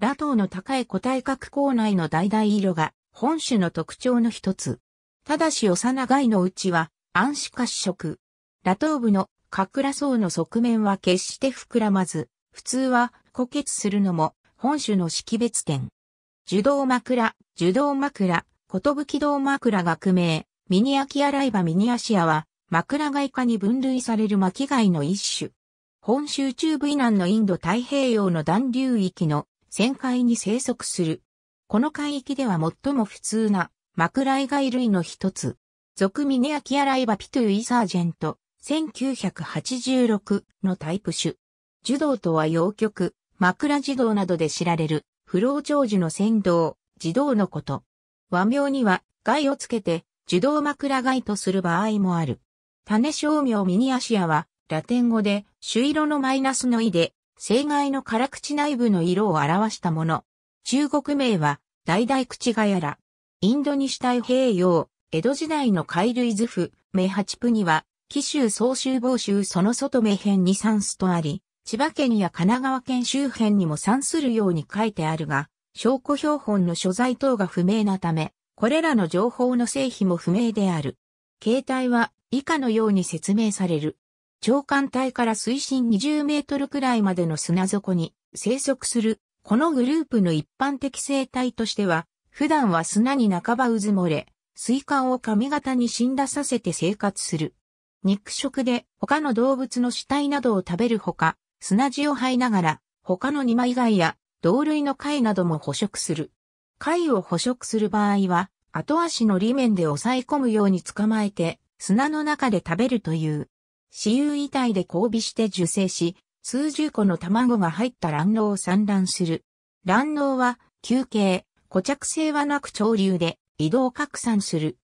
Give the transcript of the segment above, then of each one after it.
ラトウの高い個体格構内の橙色が本種の特徴の一つ。ただし幼貝のうちは暗視褐色。ラトウ部のク羅層の側面は決して膨らまず、普通は固結するのも本種の識別点。受動枕、受動枕、寿道枕学名、ミニアキアライバミニアシアは、枕外科に分類される巻貝の一種。本州中部以南のインド太平洋の暖流域の旋回に生息する。この海域では最も普通な枕ク貝類の一つ。俗ミネアキアライバピトゥイサージェント、1986のタイプ種。樹道とは洋曲、枕児道などで知られる、不老長寿の先導、児道のこと。和名には、害をつけて、樹道枕害とする場合もある。種商名ミニアシアは、ラテン語で、朱色のマイナスの意で、生涯の辛口内部の色を表したもの。中国名は、大々口がやら。インド西太平洋、江戸時代の海類図譜、名八プには、紀州総州房州その外名辺に算数とあり、千葉県や神奈川県周辺にも算するように書いてあるが、証拠標本の所在等が不明なため、これらの情報の成否も不明である。形態は以下のように説明される。長官帯から水深20メートルくらいまでの砂底に生息する、このグループの一般的生態としては、普段は砂に半ばうずもれ、水管を髪型に死んださせて生活する。肉食で他の動物の死体などを食べるほか、砂地を這いながら、他の二枚貝や同類の貝なども捕食する。貝を捕食する場合は、後足の裏面で押さえ込むように捕まえて、砂の中で食べるという、雌雄遺体で交尾して受精し、数十個の卵が入った卵脳を産卵する。卵脳は、休憩、固着性はなく潮流で移動拡散する。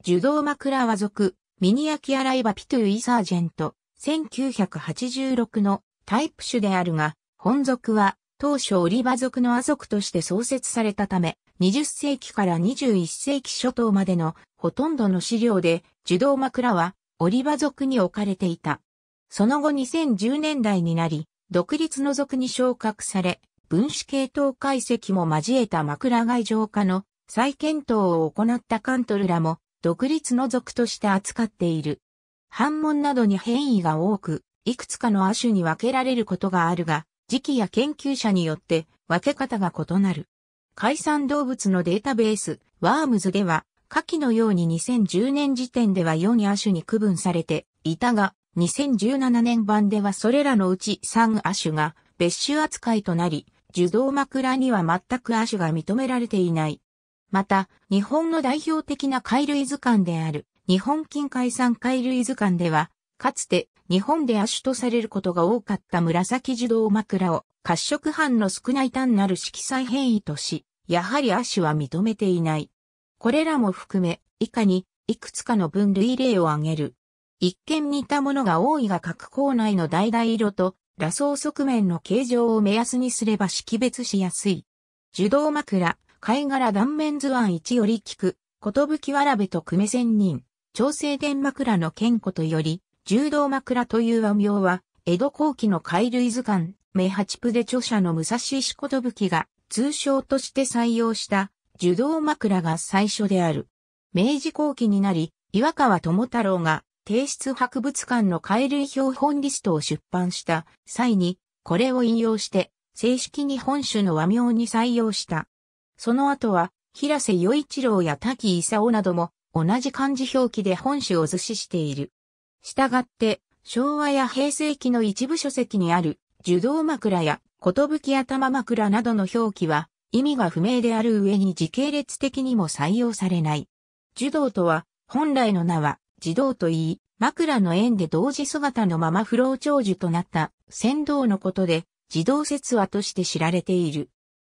受動枕は属、ミニアキアライバピトゥイサージェント、1986のタイプ種であるが、本属は当初オリバ属のア族として創設されたため、20世紀から21世紀初頭までのほとんどの資料で、受動枕はオリバ族に置かれていた。その後2010年代になり、独立の族に昇格され、分子系統解析も交えた枕外浄化の再検討を行ったカントルらも、独立の族として扱っている。反問などに変異が多く、いくつかの亜種に分けられることがあるが、時期や研究者によって分け方が異なる。海産動物のデータベース、ワームズでは、下記のように2010年時点では4亜種に区分されていたが、2017年版ではそれらのうち3亜種が別種扱いとなり、受動枕には全く亜種が認められていない。また、日本の代表的な貝類図鑑である、日本近海産貝類図鑑では、かつて日本で亜種とされることが多かった紫受動枕を褐色斑の少ない単なる色彩変異とし、やはり亜種は認めていない。これらも含め、以下に、いくつかの分類例を挙げる。一見似たものが多いが各校内の橙色と、羅装側面の形状を目安にすれば識別しやすい。受動枕、貝殻断面図案1より効く、寿わらべと久め仙人、調整伝枕の剣子とより、柔道枕という和名は、江戸後期の貝類図鑑、名八部で著者の武蔵石寿が通称として採用した受動枕が最初である。明治後期になり、岩川智太郎が帝室博物館の海類標本リストを出版した際に、これを引用して、正式に本種の和名に採用した。その後は、平瀬与一郎や滝勲なども、同じ漢字表記で本種を図示している。したがって、昭和や平成期の一部書籍にある、受動枕や、寿頭枕などの表記は、意味が不明である上に時系列的にも採用されない。樹道とは、本来の名は、児童と言い、枕の縁で同時姿のまま不老長寿となった、先導のことで、児童説話として知られている。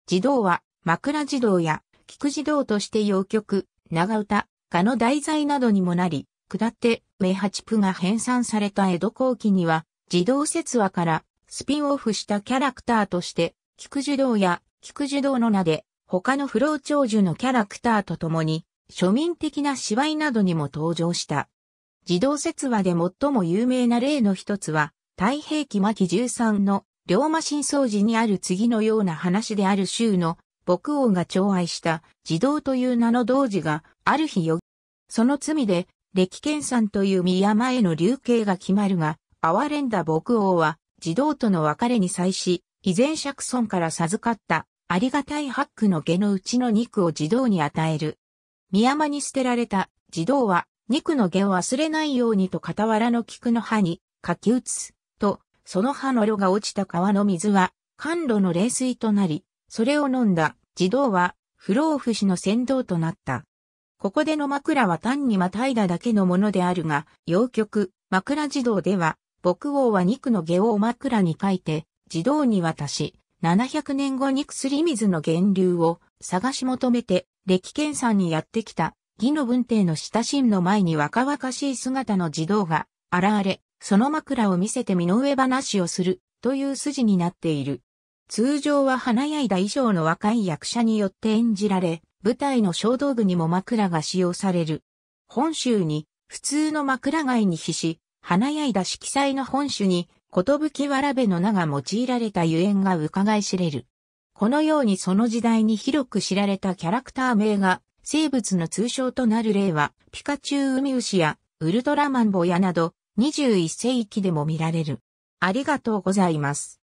児童は、枕児童や、菊児童として謡曲、長唄、歌の題材などにもなり、下って、名八プが編纂された江戸後期には、児童説話から、スピンオフしたキャラクターとして、菊児道や、菊樹堂の名で、他の不老長寿のキャラクターと共に、庶民的な芝居などにも登場した。児童説話で最も有名な例の一つは、太平記巻13の龍馬真相時にある次のような話である州の牧王が寵愛した児童という名の童子がある日よ。その罪で歴剣さんという宮山への流刑が決まるが、哀れんだ牧王は児童との別れに際し、依然釈尊から授かったありがたいハックの下のうちの肉を児童に与える。宮山に捨てられた児童は、肉の下を忘れないようにと傍らの菊の葉に書き写す。と、その葉の色が落ちた川の水は、甘露の冷水となり、それを飲んだ児童は、不老不死の先導となった。ここでの枕は単にまたいだだけのものであるが、洋曲、枕児童では、牧王は肉の毛を枕に書いて、児童に渡し、700年後に薬水の源流を探し求めて、歴健さんにやってきた、義の文帝の親しんの前に若々しい姿の児童が現れ、その枕を見せて身の上話をするという筋になっている。通常は華やいだ衣装の若い役者によって演じられ、舞台の小道具にも枕が使用される。本州に普通の枕貝に比し、華やいだ色彩の本州にきわらべの名が用いられたゆえんが伺い知れる。このようにその時代に広く知られたキャラクター名が生物の通称となる例はピカチュウウミウシやウルトラマンボヤなど21世紀でも見られる。ありがとうございます。